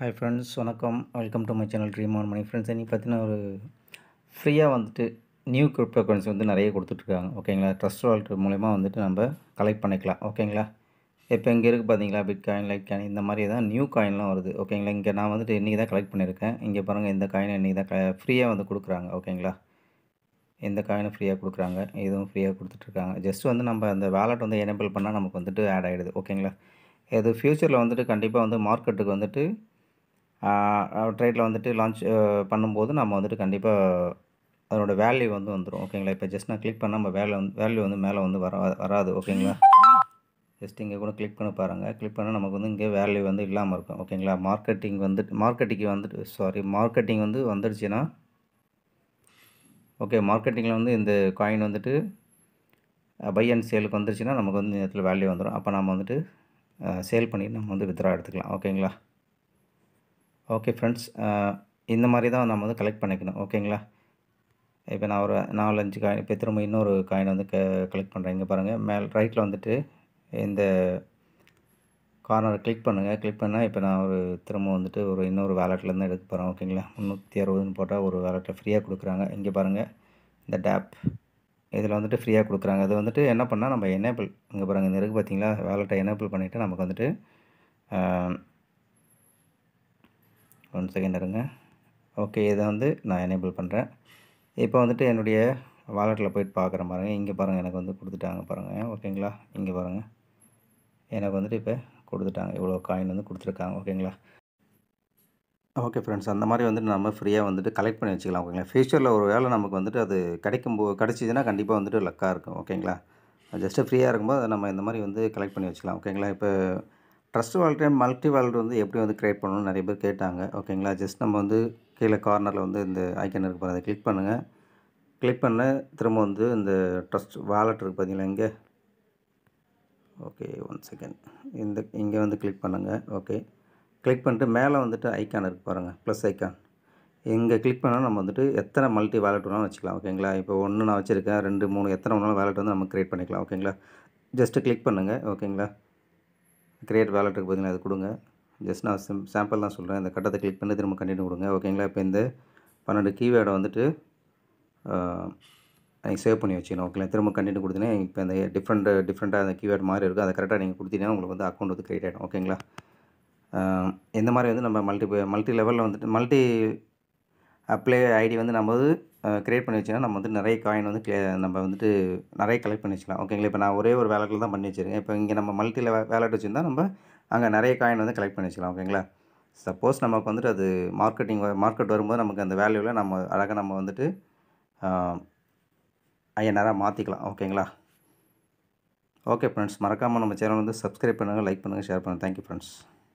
hi friends வணக்கம் welcome to my channel dream on money friends இன்றைக்கி பார்த்தீங்கன்னா ஒரு ஃப்ரீயாக வந்துட்டு நியூ கிரிப்டோ கரன்சி வந்து நிறைய கொடுத்துட்ருக்காங்க ஓகேங்களா ட்ரஸ்ட் வால்ட் மூலிமா வந்துட்டு நம்ம கலெக்ட் பண்ணிக்கலாம் ஓகேங்களா இப்போ இங்கே இருக்குது பார்த்தீங்களா பிட் காயின் லைட் காயின் இந்த மாதிரி தான் நியூ காயின்லாம் வருது ஓகேங்களா இங்கே நான் வந்துட்டு இன்றைக்கி தான் கலெக்ட் பண்ணியிருக்கேன் இங்கே பாருங்கள் இந்த காயின் இன்றைக்கி தான் ஃப்ரீயாக வந்து கொடுக்குறாங்க ஓகேங்களா இந்த காயினும் ஃப்ரீயாக கொடுக்குறாங்க இதுவும் ஃப்ரீயாக கொடுத்துட்ருக்காங்க ஜஸ்ட் வந்து நம்ம அந்த வேலட் வந்து எனேபிள் பண்ணால் நமக்கு வந்துட்டு ஆட் ஆகிடுது ஓகேங்களா இது ஃப்யூச்சரில் வந்துட்டு கண்டிப்பாக வந்து மார்க்கெட்டுக்கு வந்துட்டு ட்ரேட்டில் வந்துட்டு லான்ச் பண்ணும்போது நம்ம வந்துட்டு கண்டிப்பாக அதனோட வேல்யூ வந்து வந்துடும் ஓகேங்களா இப்போ ஜஸ்ட் நான் கிளிக் பண்ணால் நம்ம வேலை வந்து வேல்யூ வந்து மேலே வந்து வர வராது ஓகேங்களா ஜஸ்ட் இங்கே கூட கிளிக் பண்ணி பாருங்கள் கிளிக் பண்ணால் நமக்கு வந்து இங்கே வேல்யூ வந்து இல்லாமல் இருக்கும் ஓகேங்களா மார்க்கெட்டிங் வந்துட்டு மார்க்கெட்டிங் வந்துட்டு சாரி மார்க்கெட்டிங் வந்து வந்துடுச்சுன்னா ஓகே மார்க்கெட்டிங்கில் வந்து இந்த காயின் வந்துட்டு பை அண்ட் சேலுக்கு வந்துருச்சுன்னா நமக்கு வந்து இந்த இடத்துல வேல்யூ வந்துடும் அப்போ நம்ம வந்துட்டு சேல் பண்ணி நம்ம வந்து வித்ரா எடுத்துக்கலாம் ஓகேங்களா ஓகே ஃப்ரெண்ட்ஸ் uh, இந்த மாதிரி தான் நம்ம வந்து கலெக்ட் பண்ணிக்கணும் ஓகேங்களா இப்போ நான் ஒரு நாலஞ்சு காயின் இப்போ திரும்ப இன்னொரு காயின் வந்து க கலெக்ட் பண்ணுறேன் இங்கே பாருங்கள் மேல் ரைட்டில் வந்துட்டு இந்த கார்னரை கிளிக் பண்ணுங்கள் கிளிக் பண்ணால் இப்போ நான் ஒரு திரும்ப வந்துட்டு ஒரு இன்னொரு வேலட்லேருந்து எடுத்து போகிறேன் ஓகேங்களா முந்நூற்றி அறுபதுன்னு போட்டால் ஒரு வேலெட்டை ஃப்ரீயாக கொடுக்குறாங்க இங்கே பாருங்கள் இந்த டேப் இதில் வந்துட்டு ஃப்ரீயாக கொடுக்குறாங்க அது வந்துட்டு என்ன பண்ணால் நம்ம எனேபிள் இங்கே பாருங்கள் இந்த இருக்குது பார்த்தீங்களா வேலெட்டை எனேபிள் பண்ணிவிட்டு நமக்கு வந்துட்டு ஒன் செகண்ட் இருங்க ஓகே இதை வந்து நான் எனேபிள் பண்ணுறேன் இப்போ வந்துட்டு என்னுடைய வாலெட்டில் போயிட்டு பார்க்குற பாருங்கள் இங்கே பாருங்கள் எனக்கு வந்து கொடுத்துட்டாங்க பாருங்கள் ஓகேங்களா இங்கே பாருங்கள் எனக்கு வந்துட்டு இப்போ கொடுத்துட்டாங்க இவ்வளோ காயின் வந்து கொடுத்துருக்காங்க ஓகேங்களா ஓகே ஃப்ரெண்ட்ஸ் அந்த மாதிரி வந்துட்டு நம்ம ஃப்ரீயாக வந்துட்டு கலெக்ட் பண்ணி வச்சுக்கலாம் ஓகேங்களா ஃபியூச்சரில் ஒரு வேலை நமக்கு வந்துட்டு அது கிடைக்கும் போ கிடச்சிதுன்னா கண்டிப்பாக வந்துட்டு லக்காக இருக்கும் ஓகேங்களா ஜஸ்ட்டு ஃப்ரீயாக இருக்கும்போது அதை நம்ம இந்த மாதிரி வந்து கலெக்ட் பண்ணி வச்சுக்கலாம் ஓகேங்களா இப்போ ட்ரஸ்ட் வாலெட் மல்டி வால்ட் வந்து எப்படி வந்து க்ரியேட் பண்ணணும்னு நிறைய பேர் கேட்டாங்க ஓகேங்களா ஜஸ்ட் நம்ம வந்து கீழே கார்னரில் வந்து இந்த ஐக்கன் இருக்குது பாருங்கள் கிளிக் பண்ணுங்கள் கிளிக் பண்ண திரும்ப வந்து இந்த ட்ரஸ்ட் வாலெட் இருக்குது பார்த்தீங்களா இங்கே ஓகே ஒன் செகண்ட் இந்த இங்கே வந்து கிளிக் பண்ணுங்கள் ஓகே கிளிக் பண்ணிட்டு மேலே வந்துட்டு ஐக்கான் இருக்குது பாருங்கள் ப்ளஸ் ஐக்கான் இங்கே கிளிக் பண்ணால் நம்ம வந்துட்டு எத்தனை மல்டி வேலட் வேணாலும் வச்சுக்கலாம் ஓகேங்களா இப்போ ஒன்று நான் வச்சுருக்கேன் ரெண்டு மூணு எத்தனை வேணாலும் வேலட் வந்து நம்ம க்ரியேட் பண்ணிக்கலாம் ஓகேங்களா ஜஸ்ட்டு கிளிக் பண்ணுங்கள் ஓகேங்களா கிரியேட் வேலெட்டுக்கு பார்த்தீங்கன்னா அது கொடுங்க ஜஸ்ட் நான் சிம் சாம்பிள் தான் சொல்கிறேன் இந்த கட்டத்தை கிளிக் பண்ணி திரும்ப கண்டினியூ கொடுங்க ஓகேங்களா இப்போ இந்த பன்னெண்டு கீவேர்டை வந்துட்டு நீங்கள் சேவ் பண்ணி வச்சுக்கணும் ஓகேங்களா திரும்ப கண்டினியூ கொடுத்தீங்கன்னா இப்போ இந்த டிஃப்ரெண்ட் டிஃப்ரெண்ட்டாக அந்த கீவேர்டு மாதிரி இருக்கும் அதை கரெக்டாக நீங்கள் கொடுத்தீங்கன்னா உங்களுக்கு வந்து அக்கௌண்ட் வந்து க்ரியேட் ஆகிடும் ஓகேங்களா இந்த மாதிரி வந்து நம்ம மல்டி மல்டி லெவலில் வந்துட்டு மல்டி அப்ளை ஐடி வந்து நம்ம வந்து க்ரியேட் பண்ணி வச்சிங்கன்னா நம்ம வந்து நிறைய காயின் வந்து நம்ம வந்துட்டு நிறைய கலெக்ட் பண்ணி வச்சுக்கலாம் ஓகேங்களா இப்போ நான் ஒரே ஒரு வேலட்டில் தான் பண்ணி வச்சுருக்கேன் இப்போ இங்கே நம்ம மல்ட்டியில் வேலட் வச்சுருந்தா நம்ம அங்கே நிறைய காயின் வந்து கலெக்ட் பண்ணி வச்சுக்கலாம் ஓகேங்களா சப்போஸ் நமக்கு வந்துட்டு அது மார்க்கெட்டிங் மார்க்கெட் வரும்போது நமக்கு அந்த வேல்யூவில் நம்ம அழகாக நம்ம வந்துட்டு ஐஎன்ஆராக மாற்றிக்கலாம் ஓகேங்களா ஓகே ஃப்ரெண்ட்ஸ் மறக்காமல் நம்ம சேனல் வந்து சப்ஸ்கிரைப் பண்ணுங்கள் லைக் பண்ணுங்கள் ஷேர் பண்ணுங்கள் தேங்க்யூ ஃப்ரெண்ட்ஸ்